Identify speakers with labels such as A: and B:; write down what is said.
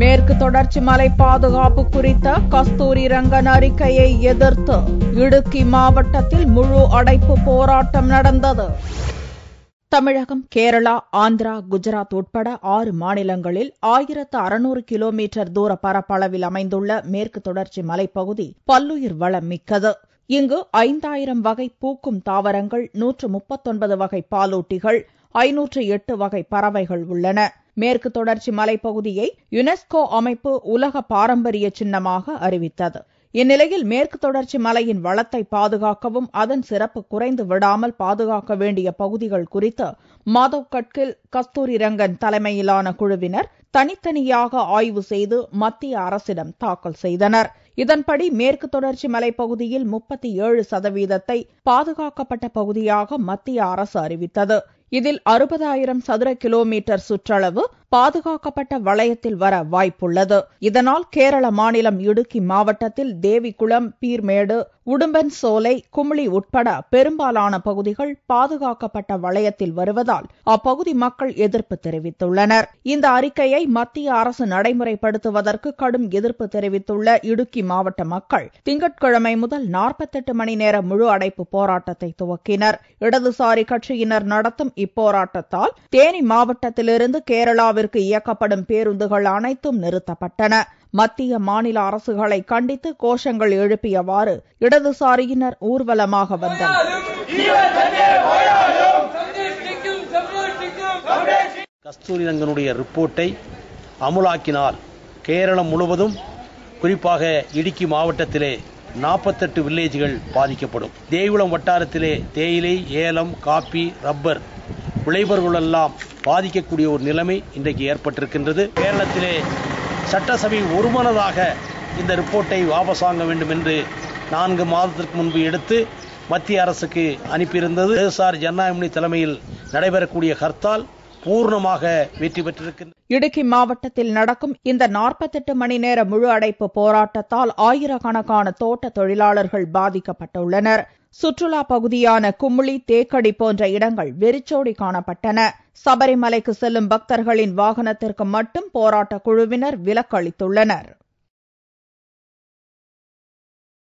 A: மேற்கு தொடர்ச்சி மலை பாதுகாப்பு குறித்த கஸ்தூரி ரங்கன் அறிக்கையை எதிர்த்து இடுக்கி மாவட்டத்தில் முழு அடைப்பு போராட்டம் நடந்தது தமிழகம் கேரளா ஆந்திரா குஜராத் உட்பட ஆறு மாநிலங்களில் ஆயிரத்து அறுநூறு கிலோமீட்டர் தூர பரப்பளவில் அமைந்துள்ள மேற்கு தொடர்ச்சி மலைப்பகுதி பல்லுயிர் வளம் மிக்கது இங்கு ஐந்தாயிரம் வகை பூக்கும் தாவரங்கள் நூற்று முப்பத்தொன்பது வகை பாலூட்டிகள் ஐநூற்று எட்டு வகை பறவைகள் உள்ளன மேற்கு தொடர்ச்சி மலைப்பகுதியை யுனெஸ்கோ அமைப்பு உலக பாரம்பரிய சின்னமாக அறிவித்தது இந்நிலையில் மேற்கு தொடர்ச்சி மலையின் வளத்தை பாதுகாக்கவும் அதன் சிறப்பு குறைந்து விடாமல் பாதுகாக்க வேண்டிய பகுதிகள் குறித்து மாதவ் கட்கில் கஸ்தூரி ரங்கன் தலைமையிலான குழுவினர் தனித்தனியாக ஆய்வு செய்து மத்திய அரசிடம் தாக்கல் செய்தனர் இதன்படி மேற்கு தொடர்ச்சி மலைப்பகுதியில் முப்பத்தி ஏழு சதவீதத்தை பாதுகாக்கப்பட்ட பகுதியாக மத்திய அரசு அறிவித்தது இதில் அறுபதாயிரம் சதுர கிலோமீட்டர் சுற்றளவு பாதுகாக்கப்பட்ட வளையத்தில் வர வாய்ப்புள்ளது இதனால் கேரள மாநிலம் இடுக்கி மாவட்டத்தில் தேவிக்குளம் பீர்மேடு உடும்பன் சோலை குமிளி உட்பட பெரும்பாலான பகுதிகள் பாதுகாக்கப்பட்ட வளையத்தில் வருவதால் அப்பகுதி மக்கள் எதிர்ப்பு தெரிவித்துள்ளனர் இந்த அறிக்கையை மத்திய அரசு நடைமுறைப்படுத்துவதற்கு கடும் எதிர்ப்பு தெரிவித்துள்ள இடுக்கி மாவட்ட மக்கள் திங்கட்கிழமை முதல் நாற்பத்தெட்டு மணி நேர முழு அடைப்பு போராட்டத்தை துவக்கினர் இடதுசாரி கட்சியினர் நடத்தும் இப்போராட்டத்தால் தேனி மாவட்டத்திலிருந்து கேரளாவிற்கு இயக்கப்படும் பேருந்துகள் அனைத்தும் நிறுத்தப்பட்டன மத்திய மாநில அரசுகளை கண்டித்து கோஷங்கள் எழுப்பியவாறு இடதுசாரியினர் ஊர்வலமாக வந்தனர்
B: ரிப்போர்ட்டை அமுலாக்கினால் கேரளம் முழுவதும் குறிப்பாக இடுக்கி மாவட்டத்திலே நாற்பத்தெட்டு வில்லேஜ்கள் பாதிக்கப்படும் தேவிளம் வட்டாரத்திலே தேயிலை ஏலம் காப்பி ரப்பர் விளைபொருளெல்லாம் பாதிக்கக்கூடிய ஒரு நிலைமை இன்றைக்கு ஏற்பட்டிருக்கின்றது கேரளத்திலே சட்டசபை ஒருமனதாக இந்த ரிப்போர்ட்டை வாபஸ் வாங்க வேண்டும் என்று நான்கு மாதத்திற்கு முன்பு எடுத்து மத்திய அரசுக்கு அனுப்பியிருந்தது எஸ்ஆர் ஜன்னாயமணி தலைமையில் நடைபெறக்கூடிய ஹர்த்தால் பூர்ணமாக வெற்றி பெற்றிருக்கின்றன
A: இடுக்கி மாவட்டத்தில் நடக்கும் இந்த எட்டு மணி நேர முழு அடைப்பு போராட்டத்தால் ஆயிரக்கணக்கான தோட்ட தொழிலாளர்கள் பாதிக்கப்பட்டுள்ளனர் சுற்றுலா பகுதியான கும்ளி தேக்கடி போன்ற இடங்கள் வெறிச்சோடி காணப்பட்டன சபரிமலைக்கு செல்லும் பக்தர்களின் வாகனத்திற்கு மட்டும் போராட்டக் குழுவினர் விலக்களித்துள்ளனர்